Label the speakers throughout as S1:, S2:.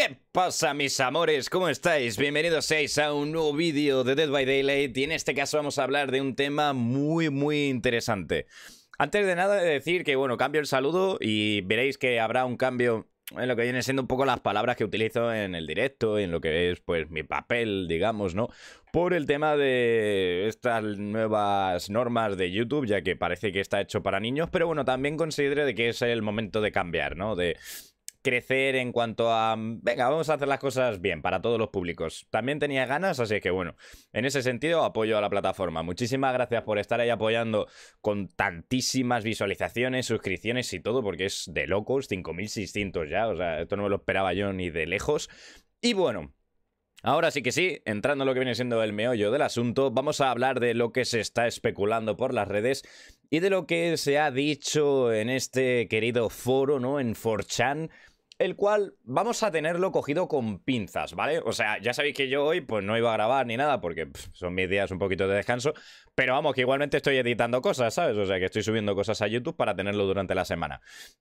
S1: ¿Qué pasa mis amores? ¿Cómo estáis? Bienvenidos seis a un nuevo vídeo de Dead by Daylight y en este caso vamos a hablar de un tema muy muy interesante. Antes de nada decir que bueno, cambio el saludo y veréis que habrá un cambio en lo que vienen siendo un poco las palabras que utilizo en el directo, y en lo que es pues mi papel, digamos, ¿no? Por el tema de estas nuevas normas de YouTube, ya que parece que está hecho para niños, pero bueno, también considero de que es el momento de cambiar, ¿no? De crecer en cuanto a, venga, vamos a hacer las cosas bien para todos los públicos. También tenía ganas, así que bueno, en ese sentido apoyo a la plataforma. Muchísimas gracias por estar ahí apoyando con tantísimas visualizaciones, suscripciones y todo, porque es de locos, 5600 ya, o sea, esto no me lo esperaba yo ni de lejos. Y bueno, Ahora sí que sí, entrando en lo que viene siendo el meollo del asunto, vamos a hablar de lo que se está especulando por las redes y de lo que se ha dicho en este querido foro, ¿no? En 4chan, el cual vamos a tenerlo cogido con pinzas, ¿vale? O sea, ya sabéis que yo hoy pues no iba a grabar ni nada porque son mis días un poquito de descanso, pero vamos, que igualmente estoy editando cosas, ¿sabes? O sea, que estoy subiendo cosas a YouTube para tenerlo durante la semana.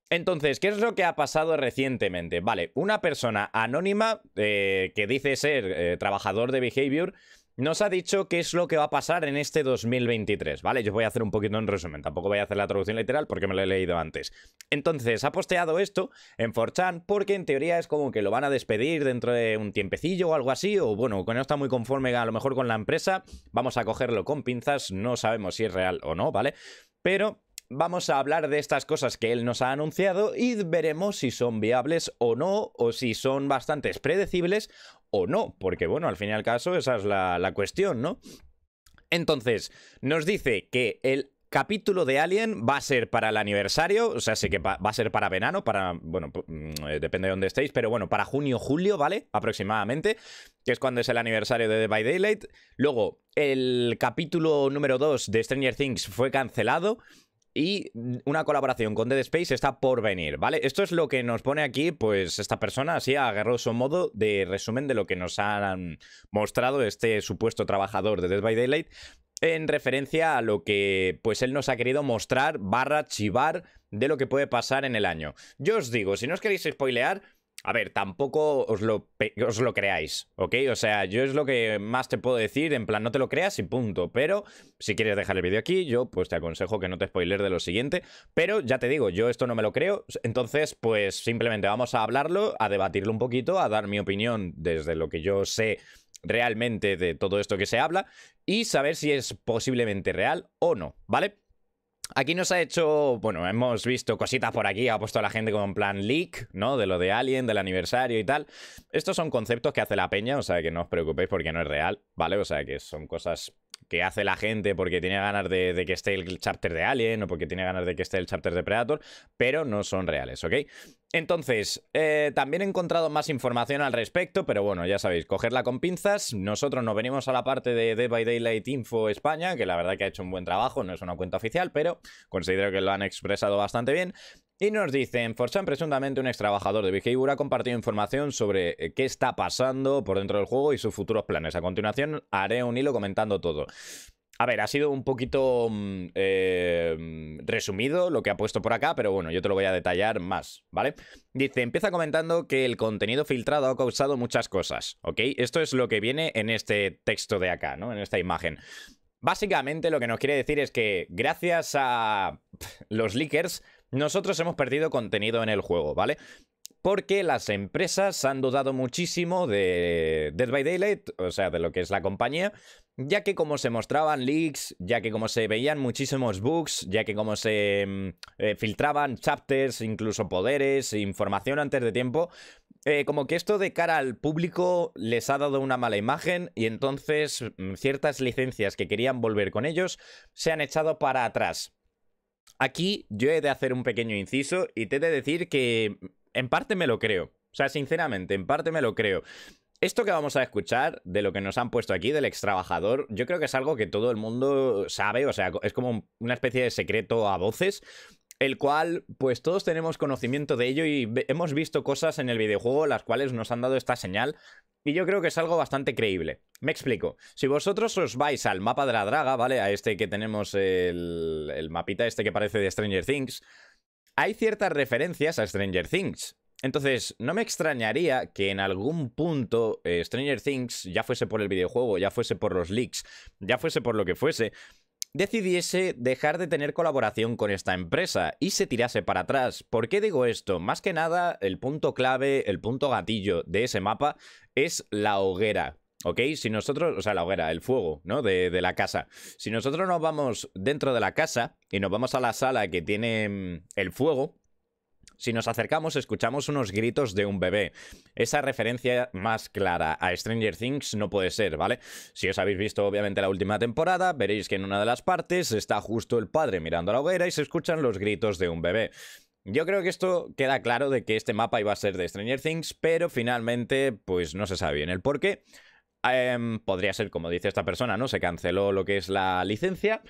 S1: Entonces, ¿qué es lo que ha pasado recientemente? Vale, una persona anónima eh, que dice ser eh, trabajador de Behavior nos ha dicho qué es lo que va a pasar en este 2023, ¿vale? Yo voy a hacer un poquito en resumen, tampoco voy a hacer la traducción literal porque me lo he leído antes. Entonces, ha posteado esto en Forchan porque en teoría es como que lo van a despedir dentro de un tiempecillo o algo así, o bueno, no está muy conforme a lo mejor con la empresa, vamos a cogerlo con pinzas, no sabemos si es real o no, ¿vale? Pero vamos a hablar de estas cosas que él nos ha anunciado y veremos si son viables o no, o si son bastante predecibles o no, porque bueno, al fin y al caso esa es la, cuestión, ¿no? Entonces, nos dice que el capítulo de Alien va a ser para el aniversario, o sea, sí que va a ser para venano, para, bueno, mm, eh, depende de dónde estéis, pero bueno, para junio, julio, ¿vale? Aproximadamente, que es cuando es el aniversario de The By Daylight. Luego, el capítulo número 2 de Stranger Things fue cancelado y una colaboración con Dead Space está por venir, ¿vale? Esto es lo que nos pone aquí, pues, esta persona, así a grosso modo, de resumen de lo que nos han mostrado este supuesto trabajador de Dead by Daylight, en referencia a lo que, pues, él nos ha querido mostrar, barra, chivar, de lo que puede pasar en el año. Yo os digo, si no os queréis spoilear, a ver, tampoco os lo, os lo creáis, ¿ok? O sea, yo es lo que más te puedo decir, en plan, no te lo creas y punto. Pero si quieres dejar el vídeo aquí, yo pues te aconsejo que no te spoiler de lo siguiente. Pero ya te digo, yo esto no me lo creo, entonces pues simplemente vamos a hablarlo, a debatirlo un poquito, a dar mi opinión desde lo que yo sé realmente de todo esto que se habla y saber si es posiblemente real o no, ¿vale? Aquí nos ha hecho, bueno, hemos visto cositas por aquí, ha puesto a la gente como en plan leak, ¿no? De lo de Alien, del aniversario y tal. Estos son conceptos que hace la peña, o sea que no os preocupéis porque no es real, ¿vale? O sea que son cosas que hace la gente porque tiene ganas de, que esté el chapter de Alien o porque tiene ganas de que esté el chapter de Predator, pero no son reales, ¿ok? Entonces, eh, también he encontrado más información al respecto, pero bueno, ya sabéis, cogerla con pinzas. Nosotros nos venimos a la parte de Dead by Daylight Info España, que la verdad que ha hecho un buen trabajo, no es una cuenta oficial, pero considero que lo han expresado bastante bien. Y nos dicen, Forchan, presuntamente un ex trabajador de Behavior ha compartido información sobre eh, qué está pasando por dentro del juego y sus futuros planes. A continuación haré un hilo comentando todo. A ver, ha sido un poquito mm, eh, resumido lo que ha puesto por acá, pero bueno, yo te lo voy a detallar más, ¿vale? Dice, empieza comentando que el contenido filtrado ha causado muchas cosas, ¿ok? Esto es lo que viene en este texto de acá, ¿no? En esta imagen. Básicamente lo que nos quiere decir es que gracias a los leakers nosotros hemos perdido contenido en el juego, ¿vale? porque las empresas han dudado muchísimo de Dead by Daylight, o sea, de lo que es la compañía, ya que como se mostraban leaks, ya que como se veían muchísimos bugs, ya que como se mm, eh, filtraban chapters, incluso poderes, información antes de tiempo, eh, como que esto de cara al público les ha dado una mala imagen y entonces mm, ciertas licencias que querían volver con ellos se han echado para atrás. Aquí yo he de hacer un pequeño inciso y te he de decir que en parte me lo creo. O sea, sinceramente, en parte me lo creo. Esto que vamos a escuchar, de lo que nos han puesto aquí, del extrabajador, yo creo que es algo que todo el mundo sabe, o sea, es como una especie de secreto a voces, el cual pues todos tenemos conocimiento de ello y hemos visto cosas en el videojuego las cuales nos han dado esta señal y yo creo que es algo bastante creíble. Me explico. Si vosotros os vais al mapa de la draga, ¿vale? A este que tenemos el, mapita este que parece de Stranger Things, hay ciertas referencias a Stranger Things. Entonces, no me extrañaría que en algún punto eh, Stranger Things, ya fuese por el videojuego, ya fuese por los leaks, ya fuese por lo que fuese, decidiese dejar de tener colaboración con esta empresa y se tirase para atrás. ¿Por qué digo esto? Más que nada, el punto clave, el punto gatillo de ese mapa es la hoguera. ¿Ok? Si nosotros, o sea, la hoguera, el fuego, ¿no? De, de, la casa. Si nosotros nos vamos dentro de la casa y nos vamos a la sala que tiene mm, el fuego, si nos acercamos, escuchamos unos gritos de un bebé. Esa referencia más clara a Stranger Things no puede ser, ¿vale? Si os habéis visto, obviamente, la última temporada, veréis que en una de las partes está justo el padre mirando a la hoguera y se escuchan los gritos de un bebé. Yo creo que esto queda claro de que este mapa iba a ser de Stranger Things, pero finalmente, pues no se sabe bien el por qué. Em, podría ser, como dice esta persona, ¿no? Se canceló lo que es la licencia,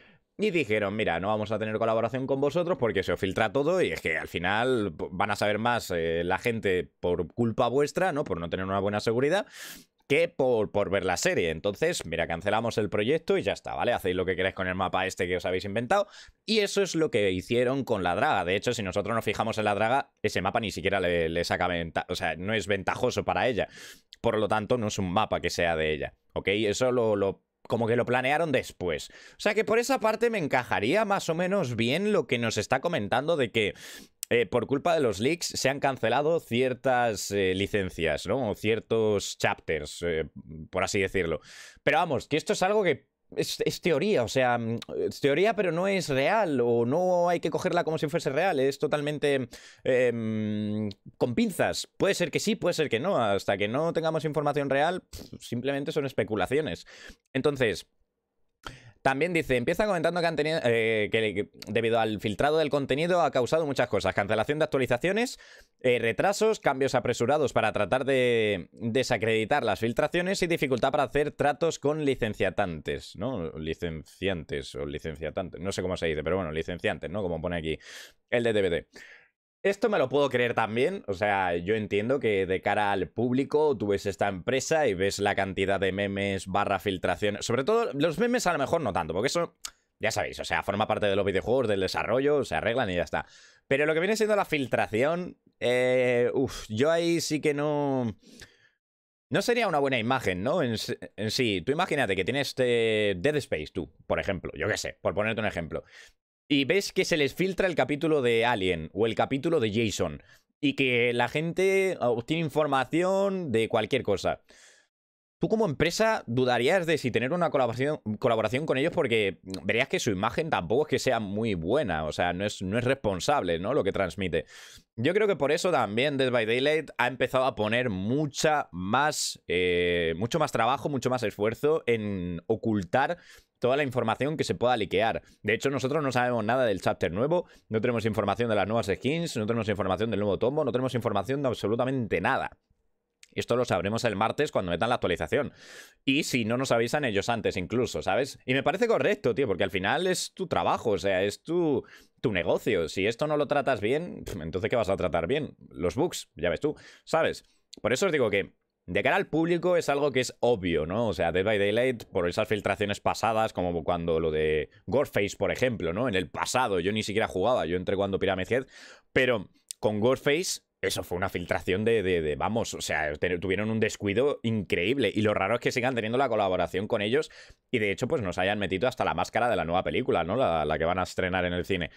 S1: y dijeron, mira, no vamos a tener colaboración con vosotros porque se os filtra todo y es que al final van a saber más eh, la gente por culpa vuestra, ¿no? Por no tener una buena seguridad que por, por, ver la serie. Entonces, mira, cancelamos el proyecto y ya está, ¿vale? Hacéis lo que queráis con el mapa este que os habéis inventado. Y eso es lo que hicieron con la draga. De hecho, si nosotros nos fijamos en la draga, ese mapa ni siquiera le, saca ventaja, o sea, no es ventajoso para ella. Por lo tanto, no es un mapa que sea de ella. ¿Ok? Eso lo como que lo planearon después. O sea que por esa parte me encajaría más o menos bien lo que nos está comentando de que eh, por culpa de los leaks se han cancelado ciertas eh, licencias, ¿no? O ciertos chapters, eh, por así decirlo. Pero vamos, que esto es algo que es, teoría, o sea, mm, es teoría pero no es real o no hay que cogerla como si fuese real, es totalmente em, con pinzas. Puede ser que sí, puede ser que no, hasta que no tengamos información real, simplemente son especulaciones. Entonces... También dice, empieza comentando que, han tenido, eh, que, debido al filtrado del contenido ha causado muchas cosas. Cancelación de actualizaciones, eh, retrasos, cambios apresurados para tratar de desacreditar las filtraciones y dificultad para hacer tratos con licenciatantes, ¿no? Licenciantes o licenciatantes, no sé cómo se dice, pero bueno, licenciantes, ¿no? Como pone aquí el de DVD. Esto me lo puedo creer también, o sea, yo entiendo que de cara al público tú ves esta empresa y ves la cantidad de memes barra filtración, sobre todo los memes a lo mejor no tanto, porque eso, ya sabéis, o sea, forma parte de los videojuegos, del desarrollo, se arreglan y ya está. Pero lo que viene siendo la filtración, eh, yo ahí sí que no... No sería una buena imagen, ¿no? En, sí, tú imagínate que tienes este Dead Space, tú, por ejemplo, yo qué sé, por ponerte un ejemplo y ves que se les filtra el capítulo de Alien o el capítulo de Jason y que la gente obtiene información de cualquier cosa. Tú como empresa dudarías de si tener una colaboración, colaboración con ellos porque verías que su imagen tampoco es que sea muy buena, o sea, no es, no es responsable, ¿no? Lo que transmite. Yo creo que por eso también Dead by Daylight ha empezado a poner mucha más, eh, mucho más trabajo, mucho más esfuerzo en ocultar toda la información que se pueda liquear. De hecho, nosotros no sabemos nada del chapter nuevo, no tenemos información de las nuevas skins, no tenemos información del nuevo tombo, no tenemos información de absolutamente nada. Esto lo sabremos el martes cuando metan la actualización. Y si no nos avisan ellos antes incluso, ¿sabes? Y me parece correcto, tío, porque al final es tu trabajo, o sea, es tu, tu negocio. Si esto no lo tratas bien, entonces ¿qué vas a tratar bien? Los bugs, ya ves tú, ¿sabes? Por eso os digo que de cara al público es algo que es obvio, ¿no? O sea, Dead by Daylight, por esas filtraciones pasadas, como cuando lo de Gorface, por ejemplo, ¿no? En el pasado yo ni siquiera jugaba, yo entré cuando Pyramid pero con Gorface eso fue una filtración de, de, vamos, o sea, tuvieron un descuido increíble. Y lo raro es que sigan teniendo la colaboración con ellos y de hecho, pues nos hayan metido hasta la máscara de la nueva película, ¿no? La, la que van a estrenar en el cine.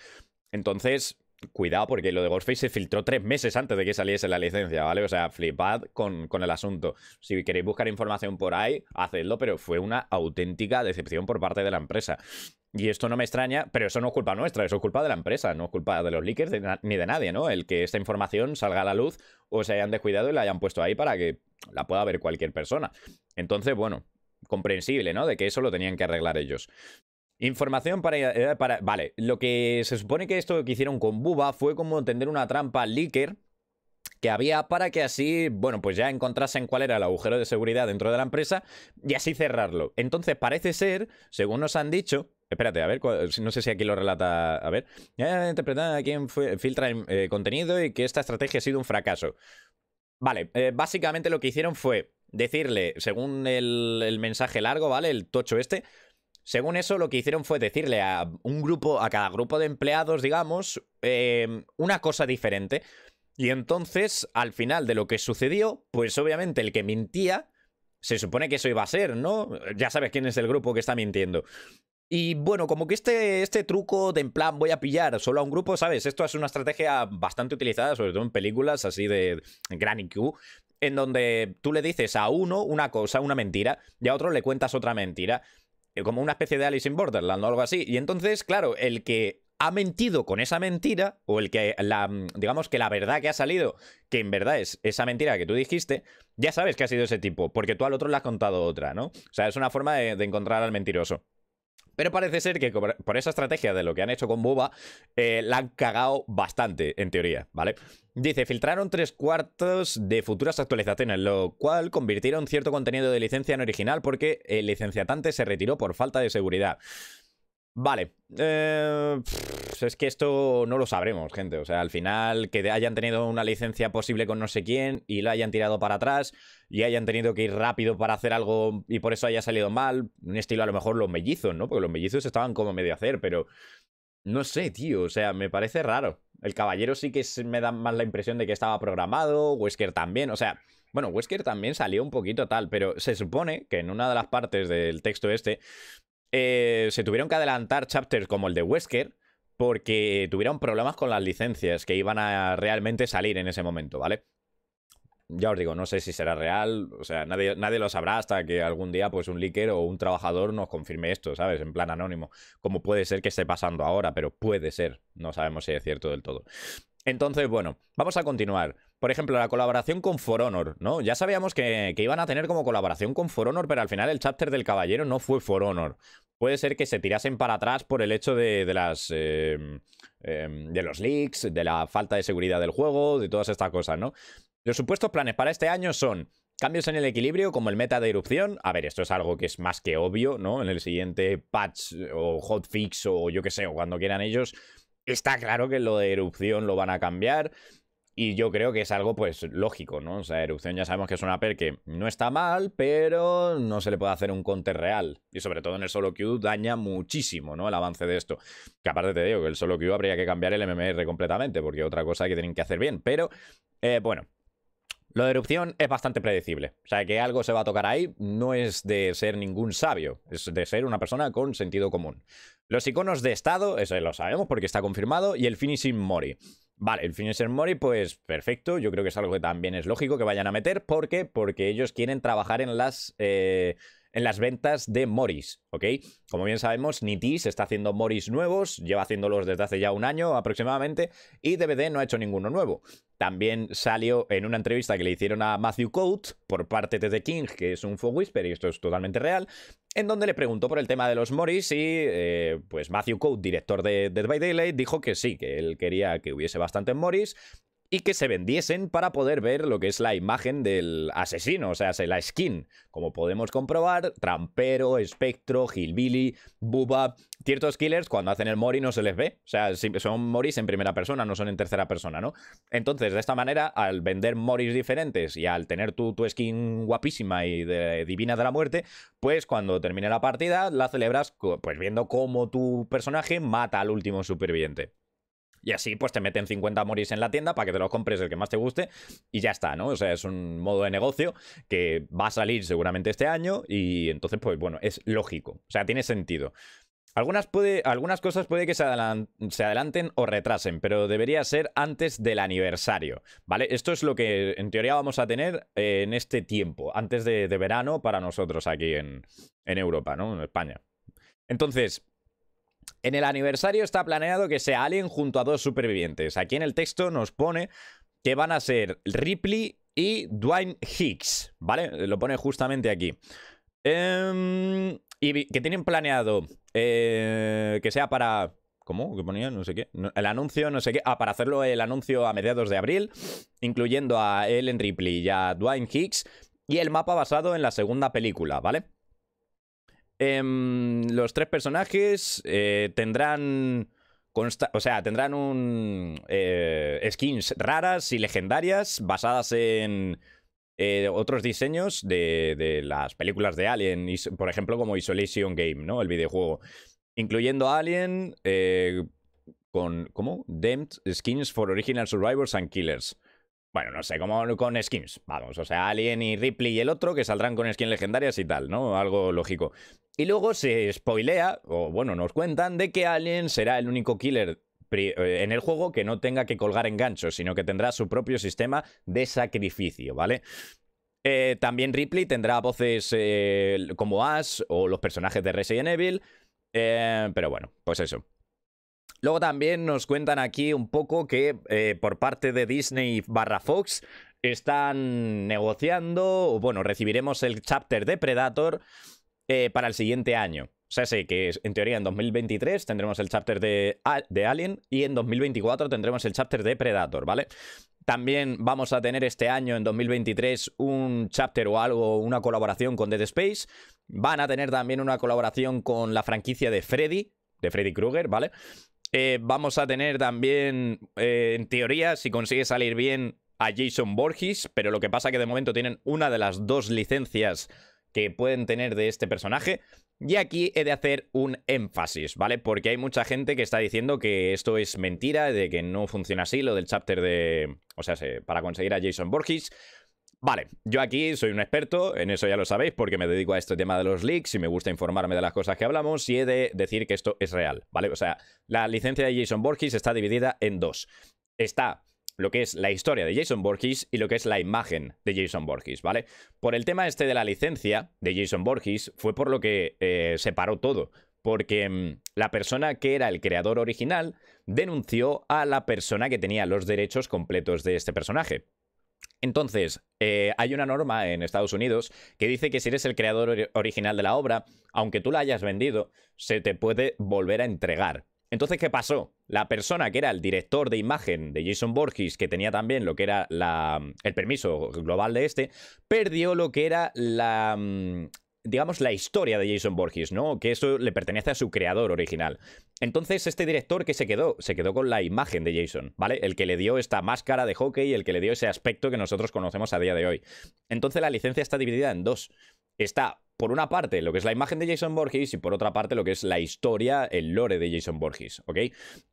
S1: Entonces, cuidado, porque lo de Ghostface se filtró tres meses antes de que saliese la licencia, ¿vale? O sea, flipad con, el asunto. Si queréis buscar información por ahí, hacedlo, pero fue una auténtica decepción por parte de la empresa. Y esto no me extraña, pero eso no es culpa nuestra, eso es culpa de la empresa, no es culpa de los leakers ni de nadie, ¿no? El que esta información salga a la luz o se hayan descuidado y la hayan puesto ahí para que la pueda ver cualquier persona. Entonces, bueno, comprensible, ¿no? De que eso lo tenían que arreglar ellos. Información para, eh, para, Vale, lo que se supone que esto que hicieron con Buba fue como tender una trampa leaker que había para que así, bueno, pues ya encontrasen cuál era el agujero de seguridad dentro de la empresa y así cerrarlo. Entonces parece ser, según nos han dicho, Espérate, a ver, no sé si aquí lo relata. A ver. Ya interpretan a quién fue, filtra el eh, contenido y que esta estrategia ha sido un fracaso. Vale, eh, básicamente lo que hicieron fue decirle, según el mensaje largo, ¿vale? El tocho este, según eso, lo que hicieron fue decirle a un grupo, a cada grupo de empleados, digamos, em, una cosa diferente. Y entonces, al final de lo que sucedió, pues obviamente el que mintía, se supone que eso iba a ser, ¿no? Ya sabes quién es el grupo que está mintiendo. Y bueno, como que este, este truco de en plan voy a pillar solo a un grupo, ¿sabes? Esto es una estrategia bastante utilizada, sobre todo en películas así de gran IQ, en donde tú le dices a uno una cosa, una mentira, y a otro le cuentas otra mentira. Eh, como una especie de Alice in Borderland o algo así. Y entonces, claro, el que ha mentido con esa mentira, o el que la, mm, digamos que la verdad que ha salido, que en verdad es esa mentira que tú dijiste, ya sabes que ha sido ese tipo, porque tú al otro le has contado otra, ¿no? O sea, es una forma de encontrar al mentiroso. Pero parece ser que por esa estrategia de lo que han hecho con Buba, eh, la han cagado bastante, en teoría, ¿vale? Dice, filtraron tres cuartos de futuras actualizaciones, lo cual convirtieron cierto contenido de licencia en original porque el licenciatante se retiró por falta de seguridad. Vale. Eh, es que esto no lo sabremos, gente. O sea, al final que hayan tenido una licencia posible con no sé quién y la hayan tirado para atrás y hayan tenido que ir rápido para hacer algo y por eso haya salido mal. Un estilo a lo mejor los mellizos, ¿no? Porque los mellizos estaban como medio hacer, pero... No sé, tío. O sea, me parece raro. El caballero sí que me da más la impresión de que estaba programado. Wesker también. O sea, bueno, Wesker también salió un poquito tal, pero se supone que en una de las partes del texto este eh, se tuvieron que adelantar chapters como el de Wesker porque tuvieron problemas con las licencias que iban a realmente salir en ese momento, ¿vale? Ya os digo, no sé si será real, o sea, nadie, lo sabrá hasta que algún día pues un leaker o un trabajador nos confirme esto, ¿sabes? En plan anónimo, como puede ser que esté pasando ahora, pero puede ser, no sabemos si es cierto del todo. Entonces, bueno, vamos a continuar. Por ejemplo, la colaboración con For Honor, ¿no? Ya sabíamos que, que, iban a tener como colaboración con For Honor, pero al final el chapter del caballero no fue For Honor puede ser que se tirasen para atrás por el hecho de, las... Em, em, de los leaks, de la falta de seguridad del juego, de todas estas cosas, ¿no? Los supuestos planes para este año son Cambios en el equilibrio, como el meta de erupción. A ver, esto es algo que es más que obvio, ¿no? En el siguiente patch o hotfix o yo qué sé, o cuando quieran ellos. Está claro que lo de erupción lo van a cambiar. Y yo creo que es algo, pues, lógico, ¿no? O sea, Erupción ya sabemos que es una per que no está mal, pero no se le puede hacer un counter real. Y sobre todo en el solo queue daña muchísimo, ¿no? El avance de esto. Que aparte te digo que el solo queue habría que cambiar el MMR completamente, porque otra cosa que tienen que hacer bien. Pero, eh, bueno, lo de erupción es bastante predecible. O sea, que algo se va a tocar ahí no es de ser ningún sabio, es de ser una persona con sentido común. Los iconos de estado, eso lo sabemos porque está confirmado, y el finishing mori. Vale, el Finisher Mori, pues perfecto. Yo creo que es algo que también es lógico que vayan a meter. ¿Por qué? Porque ellos quieren trabajar en las... Eh, en las ventas de Moris, ¿ok? Como bien sabemos, Nitis está haciendo Moris nuevos, lleva haciéndolos desde hace ya un año aproximadamente, y DVD no ha hecho ninguno nuevo. También salió en una entrevista que le hicieron a Matthew Coat por parte de The King, que es un fog whisper, y esto es totalmente real, en donde le preguntó por el tema de los Morris y eh, pues Matthew code director de Dead by Daylight, dijo que sí, que él quería que hubiese bastantes Morris, y que se vendiesen para poder ver lo que es la imagen del asesino, o sea, la skin. Como podemos comprobar, Trampero, Espectro, Hillbilly, Bubba, ciertos killers cuando hacen el Mori no se les ve, o sea, son Moris en primera persona, no son en tercera persona, ¿no? Entonces, de esta manera, al vender Moris diferentes y al tener tu, tu skin guapísima y divina de la muerte, pues cuando termine la partida la celebras pues viendo cómo tu personaje mata al último superviviente. Y así pues te meten 50 moris en la tienda para que te los compres el que más te guste y ya está, ¿no? O sea, es un modo de negocio que va a salir seguramente este año y entonces pues bueno, es lógico, o sea, tiene sentido. Algunas, puede, algunas cosas puede que se, adelanten o retrasen, pero debería ser antes del aniversario, ¿vale? Esto es lo que en teoría vamos a tener eh, en este tiempo, antes de, verano para nosotros aquí en Europa, ¿no? En España. Entonces, en el aniversario está planeado que sea Alien junto a dos supervivientes. Aquí en el texto nos pone que van a ser Ripley y Dwayne Hicks, ¿vale? Lo pone justamente aquí. Em, y que tienen planeado eh, que sea para... ¿Cómo? ¿Qué ponía? No sé qué. El anuncio, no sé qué. Ah, para hacerlo el anuncio a mediados de abril, incluyendo a Ellen Ripley y a Dwayne Hicks, y el mapa basado en la segunda película, ¿vale? Em, los tres personajes eh, tendrán. o sea, tendrán un. Eh, skins raras y legendarias basadas en. Eh, otros diseños de, las películas de Alien, por ejemplo, como Isolation Game, ¿no? El videojuego. Incluyendo Alien con. ¿Cómo? Skins for Original Survivors and Killers. Bueno, no sé, como con skins, vamos, o sea, Alien y Ripley y el otro que saldrán con skins legendarias y tal, ¿no? Algo lógico. Y luego se spoilea, o bueno, nos cuentan de que Alien será el único killer eh, en el juego que no tenga que colgar enganchos, sino que tendrá su propio sistema de sacrificio, ¿vale? Eh, también Ripley tendrá voces eh, como Ash o los personajes de Resident Evil, pero bueno, pues eso. Luego también nos cuentan aquí un poco que eh, por parte de Disney barra Fox están negociando, bueno, recibiremos el chapter de Predator eh, para el siguiente año. O sea, sí, que en teoría en 2023 tendremos el chapter de, de, Alien y en 2024 tendremos el chapter de Predator, ¿vale? También vamos a tener este año, en 2023, un chapter o algo, una colaboración con Dead Space. Van a tener también una colaboración con la franquicia de Freddy, de Freddy Krueger, ¿vale? Eh, vamos a tener también, eh, en teoría, si consigue salir bien a Jason Borges, pero lo que pasa es que de momento tienen una de las dos licencias que pueden tener de este personaje. Y aquí he de hacer un énfasis, ¿vale? Porque hay mucha gente que está diciendo que esto es mentira, de que no funciona así, lo del chapter de... O sea, para conseguir a Jason Borges. Vale, yo aquí soy un experto, en eso ya lo sabéis, porque me dedico a este tema de los leaks y me gusta informarme de las cosas que hablamos y he de decir que esto es real, ¿vale? O sea, la licencia de Jason Borges está dividida en dos. Está lo que es la historia de Jason Borges y lo que es la imagen de Jason Borges, ¿vale? Por el tema este de la licencia de Jason Borges fue por lo que eh, se paró todo, porque mm, la persona que era el creador original denunció a la persona que tenía los derechos completos de este personaje. Entonces, eh, hay una norma en Estados Unidos que dice que si eres el creador original de la obra, aunque tú la hayas vendido, se te puede volver a entregar. Entonces, ¿qué pasó? La persona que era el director de imagen de Jason Borges, que tenía también lo que era el permiso global de este, perdió lo que era la, mm, digamos, la historia de Jason Borges, ¿no? Que eso le pertenece a su creador original. Entonces, este director que se quedó, se quedó con la imagen de Jason, ¿vale? El que le dio esta máscara de hockey, el que le dio ese aspecto que nosotros conocemos a día de hoy. Entonces, la licencia está dividida en dos está por una parte lo que es la imagen de Jason Borges y por otra parte lo que es la historia, el lore de Jason Borges, ¿ok?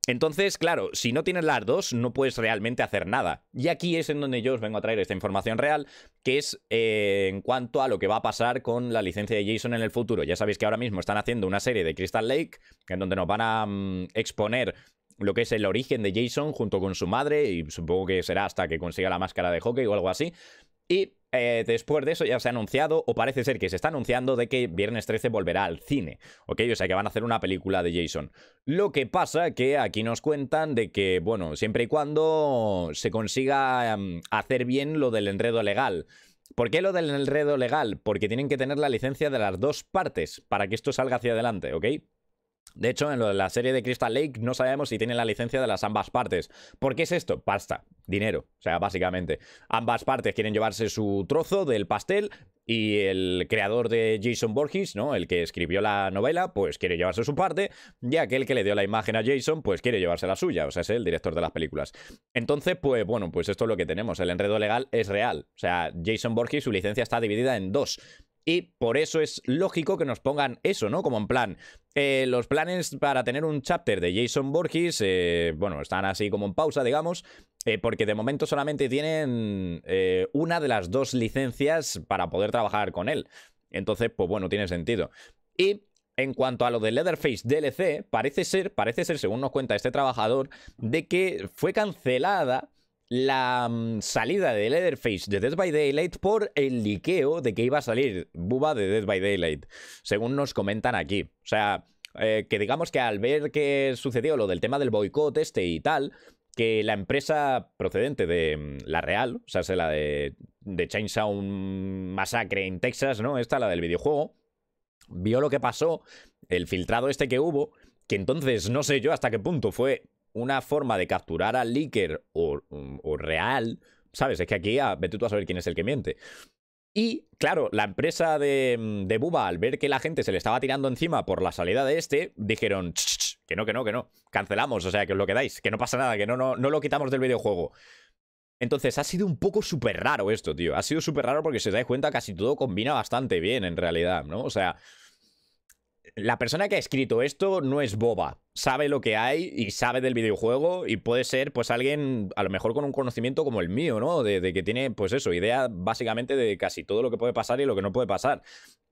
S1: Entonces, claro, si no tienes las dos, no puedes realmente hacer nada. Y aquí es en donde yo os vengo a traer esta información real, que es eh, en cuanto a lo que va a pasar con la licencia de Jason en el futuro. Ya sabéis que ahora mismo están haciendo una serie de Crystal Lake, en donde nos van a mm, exponer lo que es el origen de Jason junto con su madre, y supongo que será hasta que consiga la máscara de hockey o algo así. Y eh, después de eso ya se ha anunciado, o parece ser que se está anunciando, de que Viernes 13 volverá al cine, ¿ok? O sea que van a hacer una película de Jason. Lo que pasa que aquí nos cuentan de que, bueno, siempre y cuando se consiga em, hacer bien lo del enredo legal. ¿Por qué lo del enredo legal? Porque tienen que tener la licencia de las dos partes para que esto salga hacia adelante, ¿ok? De hecho, en la serie de Crystal Lake no sabemos si tienen la licencia de las ambas partes. ¿Por qué es esto? Pasta, dinero, o sea, básicamente. Ambas partes quieren llevarse su trozo del pastel y el creador de Jason Borgis, ¿no? El que escribió la novela, pues quiere llevarse su parte, y aquel que le dio la imagen a Jason, pues quiere llevarse la suya, o sea, es el director de las películas. Entonces, pues bueno, pues esto es lo que tenemos, el enredo legal es real, o sea, Jason Borges su licencia está dividida en dos. Y por eso es lógico que nos pongan eso, ¿no? Como en plan, eh, los planes para tener un chapter de Jason Borges, eh, bueno, están así como en pausa, digamos, eh, porque de momento solamente tienen una de las dos licencias para poder trabajar con él. Entonces, pues bueno, tiene sentido. Y en cuanto a lo de Leatherface DLC, parece ser, parece ser, según nos cuenta este trabajador, de que fue cancelada la mm, salida de Leatherface de Dead by Daylight por el liqueo de que iba a salir Buba de Dead by Daylight, según nos comentan aquí. O sea, eh, que digamos que al ver que sucedió lo del tema del boicot este y tal, que la empresa procedente de mm, La Real, o sea, es la de, de Chainsaw Massacre en Texas, ¿no? Esta, la del videojuego, vio lo que pasó, el filtrado este que hubo, que entonces no sé yo hasta qué punto fue una forma de capturar al leaker mm, o, real, ¿sabes? Es que aquí ah, vete tú a saber quién es el que miente. Y claro, la empresa de, mm, de, Buba, al ver que la gente se le estaba tirando encima por la salida de este, dijeron que no, que no, que no, cancelamos, o sea, que os lo quedáis, que no pasa nada, que no, no, no lo quitamos del videojuego. Entonces ha sido un poco súper raro esto, tío. Ha sido súper raro porque si os dais cuenta casi todo combina bastante bien en realidad, ¿no? O sea, la persona que ha escrito esto no es boba, sabe lo que hay y sabe del videojuego y puede ser pues alguien a lo mejor con un conocimiento como el mío, ¿no? De, que tiene pues eso, idea básicamente de casi todo lo que puede pasar y lo que no puede pasar.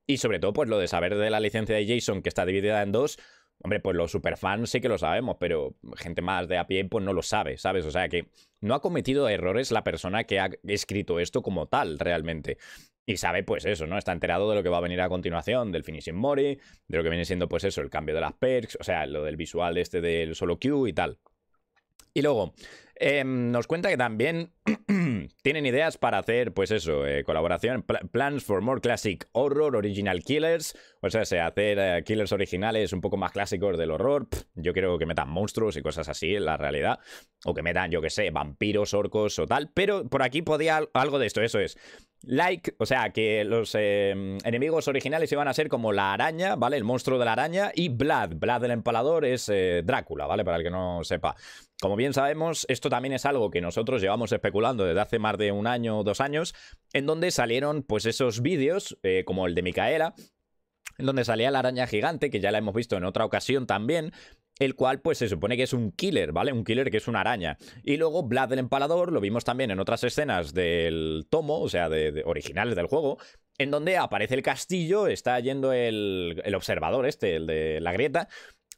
S1: Y sobre todo pues lo de saber de la licencia de Jason que está dividida en dos, hombre, pues los superfans sí que lo sabemos, pero gente más de a pie pues no lo sabe, ¿sabes? O sea que no ha cometido errores la persona que ha escrito esto como tal realmente y sabe pues eso, ¿no? Está enterado de lo que va a venir a continuación, del finishing mori, de lo que viene siendo pues eso, el cambio de las perks, o sea, lo del visual este del solo queue y tal. Y luego, em, nos cuenta que también tienen ideas para hacer, pues eso, eh, colaboración, plans for more classic horror, original killers, o sea, hacer eh, killers originales un poco más clásicos del horror. yo creo que metan monstruos y cosas así en la realidad, o que metan, yo que sé, vampiros, orcos o tal, pero por aquí podía algo de esto, eso es. Like, o sea, que los em, enemigos originales iban a ser como la araña, ¿vale? El monstruo de la araña y Vlad. Vlad del empalador es eh, Drácula, ¿vale? Para el que no sepa. Como bien sabemos, esto también es algo que nosotros llevamos especulando desde hace más de un año o dos años, en donde salieron pues esos vídeos, eh, como el de Micaela, en donde salía la araña gigante, que ya la hemos visto en otra ocasión también, el cual pues se supone que es un killer, ¿vale? Un killer que es una araña. Y luego Vlad el Empalador lo vimos también en otras escenas del tomo, o sea, de, originales del juego, en donde aparece el castillo, está yendo el, el observador este, el de la grieta,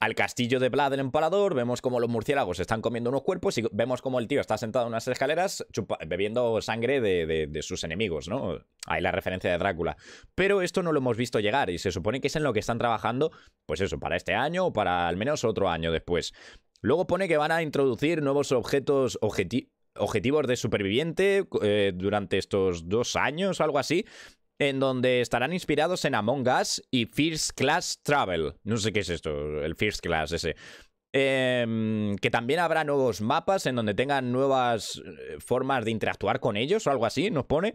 S1: al castillo de Vlad del emperador, vemos como los murciélagos están comiendo unos cuerpos y vemos como el tío está sentado en unas escaleras bebiendo sangre de, sus enemigos, ¿no? Ahí la referencia de Drácula. Pero esto no lo hemos visto llegar y se supone que es en lo que están trabajando, pues eso, para este año o para al menos otro año después. Luego pone que van a introducir nuevos objetos objetivos de superviviente eh, durante estos dos años, o algo así, en donde estarán inspirados en Among Us y First Class Travel. No sé qué es esto, el First Class ese. Em, que también habrá nuevos mapas en donde tengan nuevas eh, formas de interactuar con ellos o algo así, nos pone.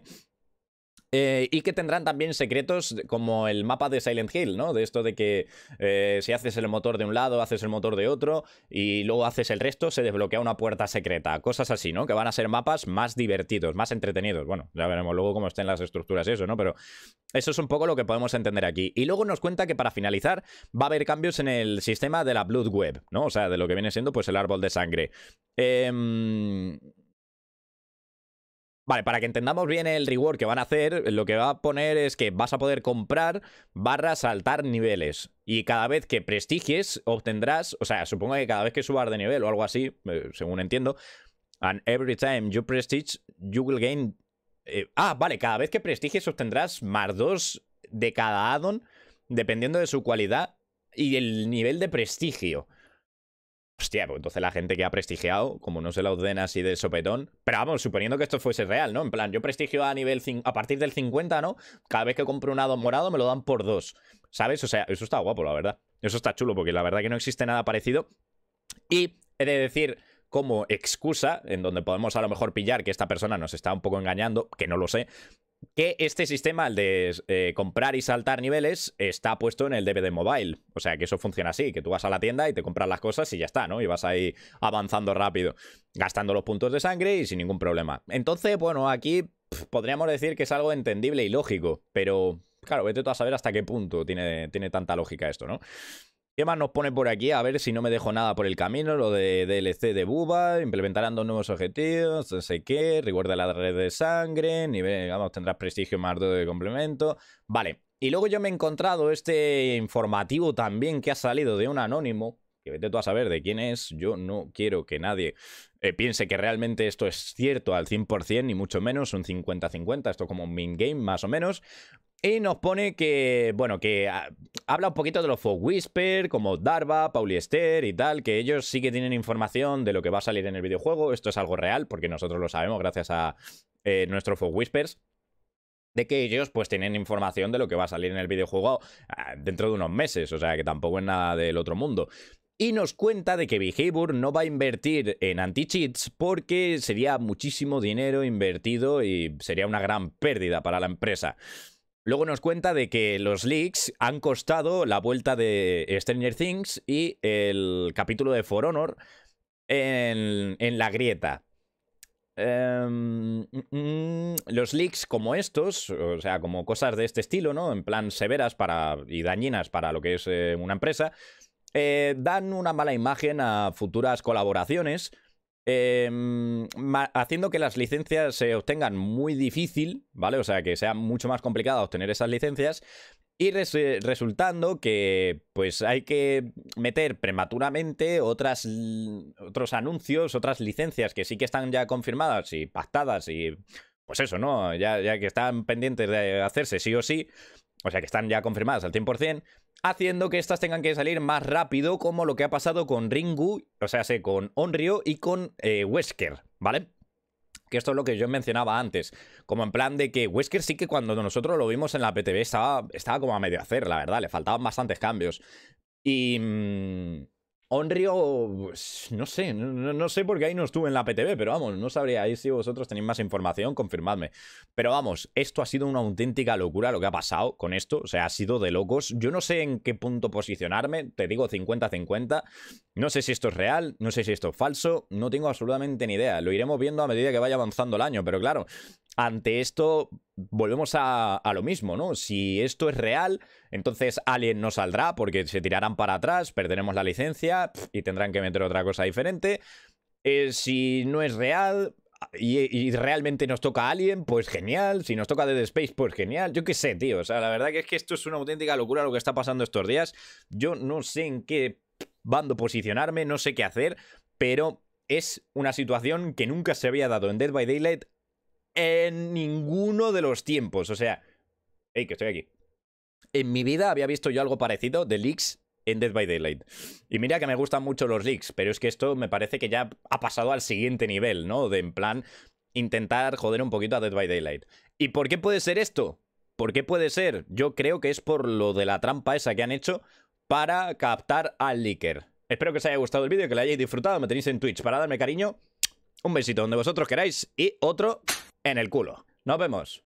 S1: Eh, y que tendrán también secretos como el mapa de Silent Hill, ¿no? De esto de que eh, si haces el motor de un lado, haces el motor de otro y luego haces el resto, se desbloquea una puerta secreta. Cosas así, ¿no? Que van a ser mapas más divertidos, más entretenidos. Bueno, ya veremos luego cómo estén las estructuras y eso, ¿no? Pero eso es un poco lo que podemos entender aquí. Y luego nos cuenta que para finalizar va a haber cambios en el sistema de la Blood Web, ¿no? O sea, de lo que viene siendo pues el árbol de sangre. Eh Vale, para que entendamos bien el reward que van a hacer, lo que va a poner es que vas a poder comprar barra saltar niveles. Y cada vez que prestigies, obtendrás, o sea, supongo que cada vez que subas de nivel o algo así, eh, según entiendo, and every time you prestige, you will gain... Eh, ah, vale, cada vez que prestigies obtendrás más dos de cada addon, dependiendo de su cualidad y el nivel de prestigio. Hostia, pues entonces la gente que ha prestigiado, como no se la ordena así de sopetón. Pero vamos, suponiendo que esto fuese real, ¿no? En plan, yo prestigio a nivel a partir del 50, ¿no? Cada vez que compro un hado morado me lo dan por dos. ¿Sabes? O sea, eso está guapo, la verdad. Eso está chulo, porque la verdad que no existe nada parecido. Y he de decir, como excusa, en donde podemos a lo mejor pillar que esta persona nos está un poco engañando, que no lo sé, que este sistema, el de eh, comprar y saltar niveles, está puesto en el DVD Mobile. O sea, que eso funciona así, que tú vas a la tienda y te compras las cosas y ya está, ¿no? Y vas ahí avanzando rápido, gastando los puntos de sangre y sin ningún problema. Entonces, bueno, aquí podríamos decir que es algo entendible y lógico, pero claro, vete tú a saber hasta qué punto tiene tanta lógica esto, ¿no? ¿Qué más nos pone por aquí? A ver si no me dejo nada por el camino. Lo de DLC de Buba, implementarán dos nuevos objetivos, no sé qué, recuerda la red de sangre, nivel, tendrás prestigio más de complemento. Vale, y luego yo me he encontrado este informativo también que ha salido de un anónimo, que vete tú a saber de quién es, yo no quiero que nadie eh, piense que realmente esto es cierto al 100%, ni mucho menos, un 50-50, esto como un min game más o menos. Y nos pone que, bueno, que ah, habla un poquito de los Fog Whisper, como Darva, Pauliester y tal, que ellos sí que tienen información de lo que va a salir en el videojuego. Esto es algo real, porque nosotros lo sabemos gracias a eh, nuestros nuestro Fog Whispers de que ellos pues tienen información de lo que va a salir en el videojuego ah, dentro de unos meses, o sea que tampoco es nada del otro mundo y nos cuenta de que Behavior no va a invertir en anti-cheats porque sería muchísimo dinero invertido y sería una gran pérdida para la empresa. Luego nos cuenta de que los leaks han costado la vuelta de Stranger Things y el capítulo de For Honor en, en la grieta. Em, mm, mm, los leaks como estos, o sea, como cosas de este estilo, ¿no? En plan severas para, y dañinas para lo que es eh, una empresa, eh, dan una mala imagen a futuras colaboraciones, em, haciendo que las licencias se obtengan muy difícil, ¿vale? O sea, que sea mucho más complicado obtener esas licencias. Y eh, resultando que pues hay que meter prematuramente otras, otros anuncios, otras licencias que sí que están ya confirmadas y pactadas y pues eso, ¿no? Ya, ya que están pendientes de hacerse sí o sí, o sea que están ya confirmadas al 100%, haciendo que estas tengan que salir más rápido, como lo que ha pasado con Ringu, o sea, sé, con Onryo y con eh, Wesker, ¿vale? Que esto es lo que yo mencionaba antes. Como en plan de que Wesker sí que cuando nosotros lo vimos en la PTV estaba, estaba como a medio hacer, la verdad. Le faltaban bastantes cambios. Y... Mm, Onrio, pues, no sé, no, sé por qué ahí no estuve en la PTV, pero vamos, no sabría ahí si vosotros tenéis más información, confirmadme. Pero vamos, esto ha sido una auténtica locura lo que ha pasado con esto, o sea, ha sido de locos. Yo no sé en qué punto posicionarme, te digo 50-50, no sé si esto es real, no sé si esto es falso, no tengo absolutamente ni idea, lo iremos viendo a medida que vaya avanzando el año, pero claro, ante esto volvemos a, lo mismo, ¿no? Si esto es real, entonces Alien no saldrá porque se tirarán para atrás, perderemos la licencia y tendrán que meter otra cosa diferente. Eh, si no es real y, realmente nos toca Alien, pues genial. Si nos toca Dead Space, pues genial. Yo qué sé, tío. O sea, la verdad que es que esto es una auténtica locura lo que está pasando estos días. Yo no sé en qué bando posicionarme, no sé qué hacer, pero es una situación que nunca se había dado en Dead by Daylight en ninguno de los tiempos. O sea, hey, que estoy aquí. En mi vida había visto yo algo parecido de leaks en Dead by Daylight. Y mira que me gustan mucho los leaks, pero es que esto me parece que ya ha pasado al siguiente nivel, ¿no? De en plan intentar joder un poquito a Dead by Daylight. ¿Y por qué puede ser esto? ¿Por qué puede ser? Yo creo que es por lo de la trampa esa que han hecho para captar al leaker. Espero que os haya gustado el vídeo, que lo hayáis disfrutado. Me tenéis en Twitch para darme cariño. Un besito donde vosotros queráis y otro en el culo. Nos vemos.